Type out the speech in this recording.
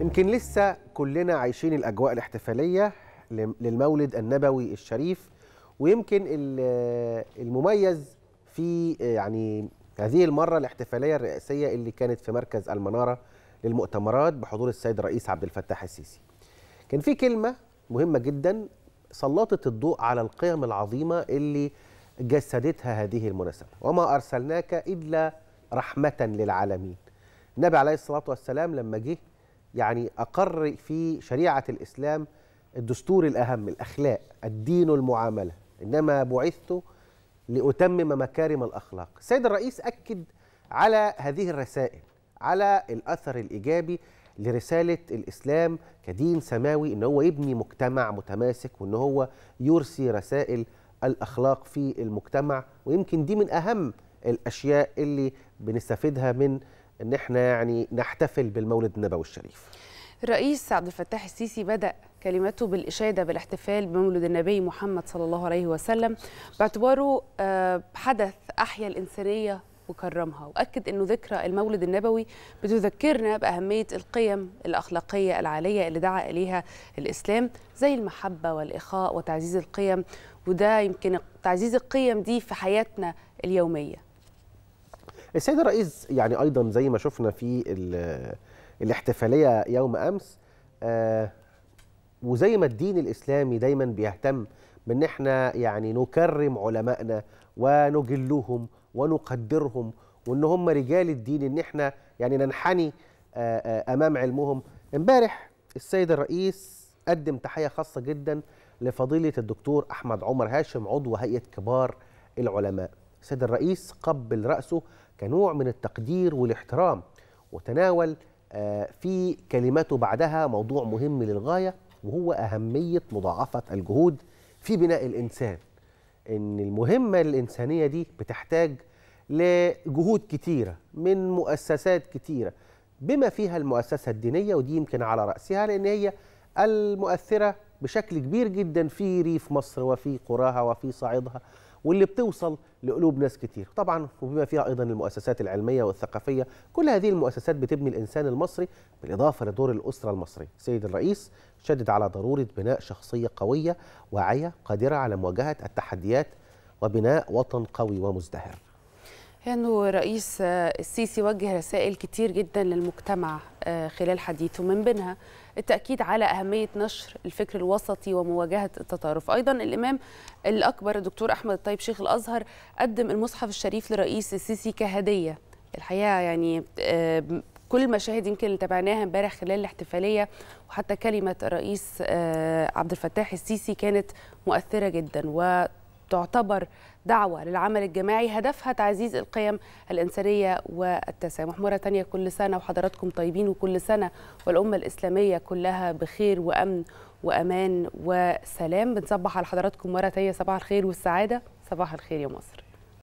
يمكن لسه كلنا عايشين الأجواء الاحتفالية للمولد النبوي الشريف ويمكن المميز في يعني هذه المرة الاحتفالية الرئاسية اللي كانت في مركز المنارة للمؤتمرات بحضور السيد الرئيس عبد الفتاح السيسي كان في كلمة مهمة جدا سلطت الضوء على القيم العظيمة اللي جسدتها هذه المناسبة وما أرسلناك إلا رحمة للعالمين النبي عليه الصلاة والسلام لما جه يعني أقر في شريعة الإسلام الدستور الأهم الأخلاق الدين المعاملة إنما بعثت لأتمم مكارم الأخلاق السيد الرئيس أكد على هذه الرسائل على الأثر الإيجابي لرسالة الإسلام كدين سماوي إن هو يبني مجتمع متماسك وإن هو يرسي رسائل الأخلاق في المجتمع ويمكن دي من أهم الأشياء اللي بنستفيدها من ان احنا يعني نحتفل بالمولد النبوي الشريف الرئيس عبد الفتاح السيسي بدأ كلمته بالإشادة بالاحتفال بمولد النبي محمد صلى الله عليه وسلم باعتباره آه، حدث أحيا الإنسانية وكرمها وأكد أنه ذكرى المولد النبوي بتذكرنا بأهمية القيم الأخلاقية العالية اللي دعا إليها الإسلام زي المحبة والإخاء وتعزيز القيم وده يمكن تعزيز القيم دي في حياتنا اليومية السيد الرئيس يعني ايضا زي ما شفنا في الاحتفاليه يوم امس آه، وزي ما الدين الاسلامي دايما بيهتم بان احنا يعني نكرم علمائنا ونجلهم ونقدرهم وان هم رجال الدين ان احنا يعني ننحني آه، آه، امام علمهم امبارح السيد الرئيس قدم تحيه خاصه جدا لفضيله الدكتور احمد عمر هاشم عضو هيئه كبار العلماء السيد الرئيس قبل رأسه كنوع من التقدير والاحترام وتناول آه، في كلماته بعدها موضوع مهم للغاية وهو أهمية مضاعفة الجهود في بناء الإنسان إن المهمة الإنسانية دي بتحتاج لجهود كتيرة من مؤسسات كتيرة بما فيها المؤسسة الدينية ودي يمكن على رأسها لأن هي المؤثرة بشكل كبير جدا في ريف مصر وفي قراها وفي صعيدها واللي بتوصل لقلوب ناس كتير طبعا وبما فيها أيضا المؤسسات العلمية والثقافية كل هذه المؤسسات بتبني الإنسان المصري بالإضافة لدور الأسرة المصري سيد الرئيس شدد على ضرورة بناء شخصية قوية واعية قادرة على مواجهة التحديات وبناء وطن قوي ومزدهر لأنه يعني رئيس آه، السيسي وجه رسائل كتير جدا للمجتمع آه، خلال حديثه من بينها التأكيد على أهمية نشر الفكر الوسطي ومواجهة التطرف أيضا الإمام الأكبر الدكتور أحمد الطيب شيخ الأزهر قدم المصحف الشريف لرئيس السيسي كهدية الحقيقة يعني آه، كل المشاهد يمكن اللي تابعناها امبارح خلال الاحتفاليه وحتى كلمه الرئيس عبد الفتاح السيسي كانت مؤثره جدا و تعتبر دعوة للعمل الجماعي هدفها تعزيز القيم الإنسانية والتسامح مرة تانية كل سنة وحضراتكم طيبين وكل سنة والأمة الإسلامية كلها بخير وأمن وأمان وسلام بنصبح على حضراتكم مرة تانية صباح الخير والسعادة صباح الخير يا مصر